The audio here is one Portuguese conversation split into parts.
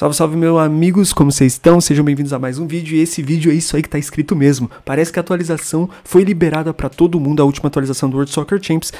Salve, salve, meus amigos, como vocês estão? Sejam bem-vindos a mais um vídeo. E esse vídeo é isso aí que tá escrito mesmo. Parece que a atualização foi liberada para todo mundo, a última atualização do World Soccer Champs.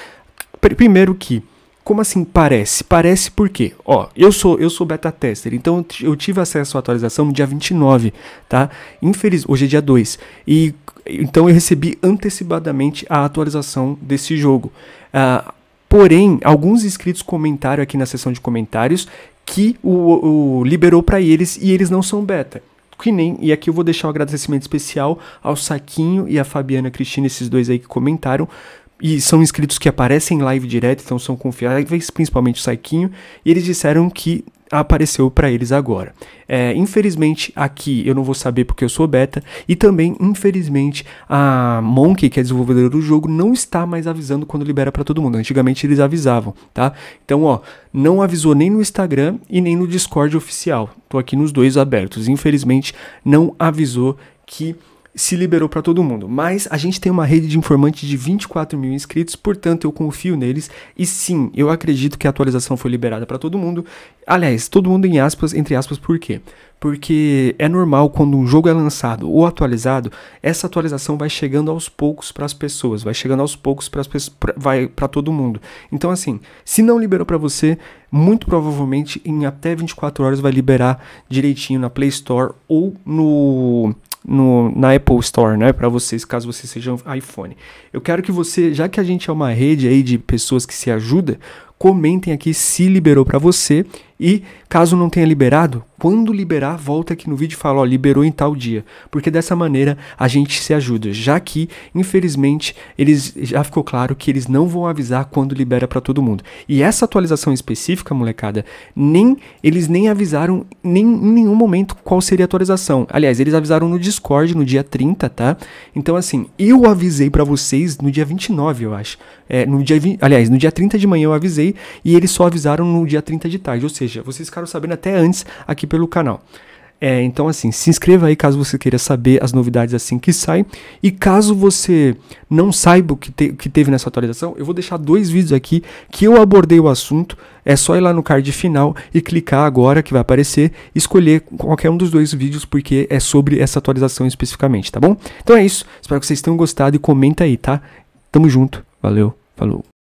primeiro que como assim parece? Parece porque, ó, eu sou eu sou beta tester, então eu tive acesso à atualização no dia 29, tá? Infeliz, hoje é dia 2. E então eu recebi antecipadamente a atualização desse jogo. Uh, Porém, alguns inscritos comentaram aqui na seção de comentários que o, o liberou para eles e eles não são beta. Que nem, e aqui eu vou deixar um agradecimento especial ao Saquinho e à Fabiana Cristina, esses dois aí que comentaram, e são inscritos que aparecem em live direto, então são confiáveis, principalmente o saquinho e eles disseram que apareceu para eles agora. É, infelizmente, aqui eu não vou saber porque eu sou beta, e também, infelizmente, a Monkey, que é desenvolvedora do jogo, não está mais avisando quando libera para todo mundo. Antigamente eles avisavam, tá? Então, ó, não avisou nem no Instagram e nem no Discord oficial. Tô aqui nos dois abertos. Infelizmente, não avisou que se liberou para todo mundo. Mas a gente tem uma rede de informantes de 24 mil inscritos, portanto eu confio neles. E sim, eu acredito que a atualização foi liberada para todo mundo. Aliás, todo mundo em aspas, entre aspas, por quê? Porque é normal quando um jogo é lançado ou atualizado, essa atualização vai chegando aos poucos para as pessoas, vai chegando aos poucos para vai para todo mundo. Então assim, se não liberou para você, muito provavelmente em até 24 horas vai liberar direitinho na Play Store ou no no, na Apple Store, né, para vocês, caso você seja um iPhone. Eu quero que você, já que a gente é uma rede aí de pessoas que se ajuda, comentem aqui se liberou para você e caso não tenha liberado, quando liberar, volta aqui no vídeo e fala, ó, liberou em tal dia, porque dessa maneira a gente se ajuda, já que, infelizmente, eles já ficou claro que eles não vão avisar quando libera para todo mundo. E essa atualização específica, molecada, nem eles nem avisaram nem em nenhum momento qual seria a atualização. Aliás, eles avisaram no Discord no dia 30, tá? Então assim, eu avisei para vocês no dia 29, eu acho. É, no dia, aliás, no dia 30 de manhã eu avisei e eles só avisaram no dia 30 de tarde, ou seja, seja, vocês ficaram sabendo até antes aqui pelo canal. É, então assim, se inscreva aí caso você queira saber as novidades assim que saem. E caso você não saiba o que, te, que teve nessa atualização, eu vou deixar dois vídeos aqui que eu abordei o assunto. É só ir lá no card final e clicar agora que vai aparecer, escolher qualquer um dos dois vídeos porque é sobre essa atualização especificamente, tá bom? Então é isso, espero que vocês tenham gostado e comenta aí, tá? Tamo junto, valeu, falou.